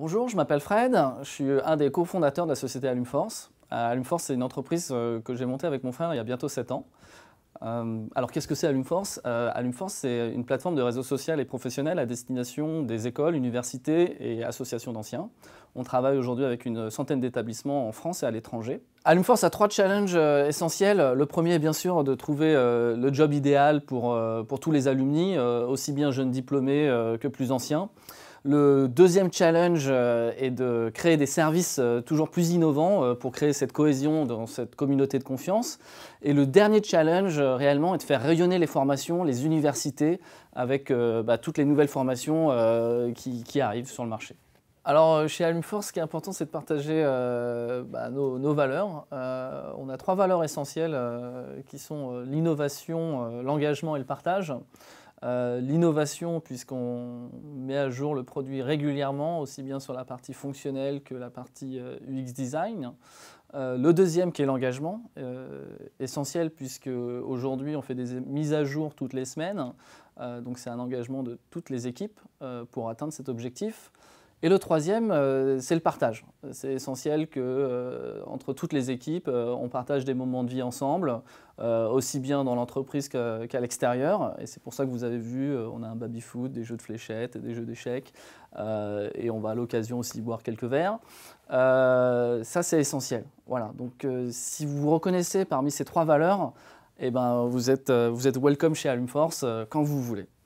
Bonjour, je m'appelle Fred, je suis un des cofondateurs de la société AlumForce. Euh, AlumForce, c'est une entreprise euh, que j'ai montée avec mon frère il y a bientôt 7 ans. Euh, alors qu'est-ce que c'est AlumForce AlumForce, c'est une plateforme de réseau social et professionnel à destination des écoles, universités et associations d'anciens. On travaille aujourd'hui avec une centaine d'établissements en France et à l'étranger. AlumForce a trois challenges essentiels. Le premier est bien sûr de trouver le job idéal pour, tous les alumni, aussi bien jeunes diplômés que plus anciens. Le deuxième challenge euh, est de créer des services euh, toujours plus innovants euh, pour créer cette cohésion dans cette communauté de confiance. Et le dernier challenge réellement est de faire rayonner les formations, les universités, avec bah, toutes les nouvelles formations qui, arrivent sur le marché. Alors chez Almforce, ce qui est important, c'est de partager bah, nos, valeurs. on a trois valeurs essentielles qui sont l'innovation, l'engagement et le partage. Euh, l'innovation, puisqu'on met à jour le produit régulièrement, aussi bien sur la partie fonctionnelle que la partie euh, UX design. Euh, le deuxième qui est l'engagement, essentiel puisque aujourd'hui on fait des mises à jour toutes les semaines, donc c'est un engagement de toutes les équipes pour atteindre cet objectif. Et le troisième, euh, c'est le partage. C'est essentiel que euh, entre toutes les équipes, euh, on partage des moments de vie ensemble, aussi bien dans l'entreprise qu'à l'extérieur. Et c'est pour ça que vous avez vu, on a un baby-foot, des jeux de fléchettes, des jeux d'échecs, et on va à l'occasion aussi boire quelques verres. ça, c'est essentiel. Voilà. Donc, si vous vous reconnaissez parmi ces trois valeurs, eh ben, vous êtes, vous êtes welcome chez Alumforce quand vous voulez.